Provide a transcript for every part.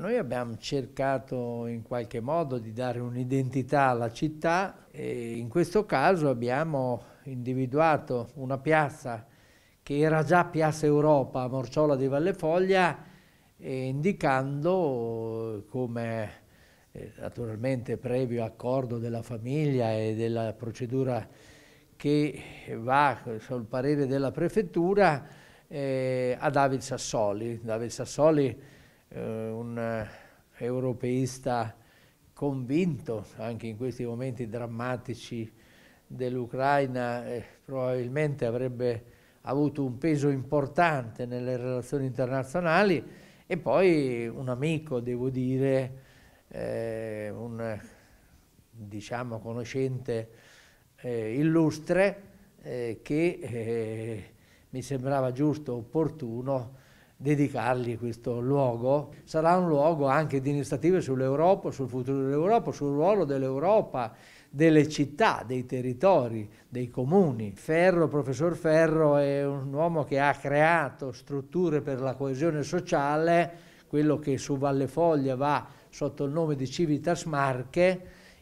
Noi abbiamo cercato in qualche modo di dare un'identità alla città e in questo caso abbiamo individuato una piazza che era già Piazza Europa a Morciola di Vallefoglia indicando come eh, naturalmente previo accordo della famiglia e della procedura che va sul parere della prefettura eh, a David Sassoli. David Sassoli eh, un eh, europeista convinto anche in questi momenti drammatici dell'Ucraina, eh, probabilmente avrebbe avuto un peso importante nelle relazioni internazionali e poi un amico, devo dire, eh, un diciamo, conoscente eh, illustre eh, che eh, mi sembrava giusto, opportuno, dedicargli questo luogo. Sarà un luogo anche di iniziative sull'Europa, sul futuro dell'Europa, sul ruolo dell'Europa, delle città, dei territori, dei comuni. Ferro, professor Ferro è un uomo che ha creato strutture per la coesione sociale, quello che su Valle Foglia va sotto il nome di Civitas Marche,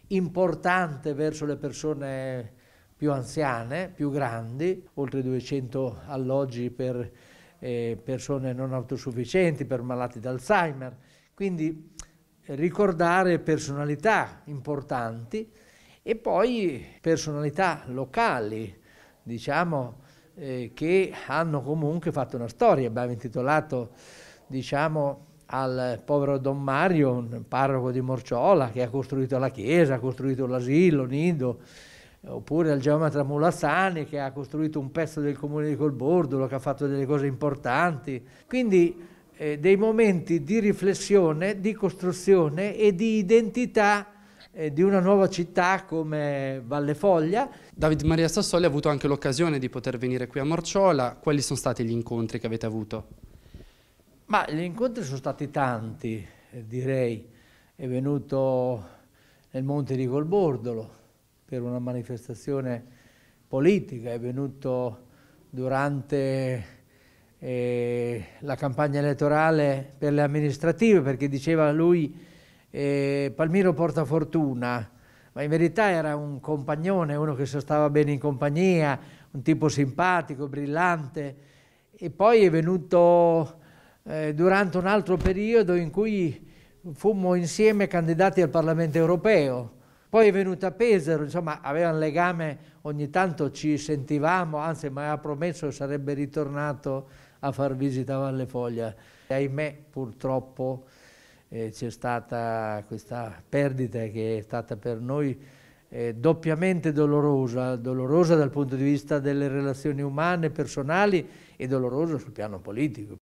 importante verso le persone più anziane, più grandi, oltre 200 alloggi per eh, persone non autosufficienti, per malati d'Alzheimer. Quindi eh, ricordare personalità importanti e poi personalità locali, diciamo, eh, che hanno comunque fatto una storia. Abbiamo intitolato, diciamo, al povero Don Mario, un parroco di Morciola, che ha costruito la chiesa, ha costruito l'asilo, nido, oppure al geometra Mulassani che ha costruito un pezzo del comune di Colbordolo, che ha fatto delle cose importanti. Quindi eh, dei momenti di riflessione, di costruzione e di identità eh, di una nuova città come Valle Foglia. David Maria Sassoli ha avuto anche l'occasione di poter venire qui a Morciola. Quali sono stati gli incontri che avete avuto? Ma gli incontri sono stati tanti, eh, direi. È venuto nel Monte di Colbordolo, per una manifestazione politica, è venuto durante eh, la campagna elettorale per le amministrative perché diceva lui eh, Palmiro porta fortuna, ma in verità era un compagnone, uno che stava bene in compagnia, un tipo simpatico, brillante e poi è venuto eh, durante un altro periodo in cui fummo insieme candidati al Parlamento europeo poi è venuto a Pesaro, insomma aveva un legame, ogni tanto ci sentivamo, anzi mi aveva promesso che sarebbe ritornato a far visita a Valle Foglia. E, ahimè purtroppo eh, c'è stata questa perdita che è stata per noi eh, doppiamente dolorosa, dolorosa dal punto di vista delle relazioni umane, personali e dolorosa sul piano politico.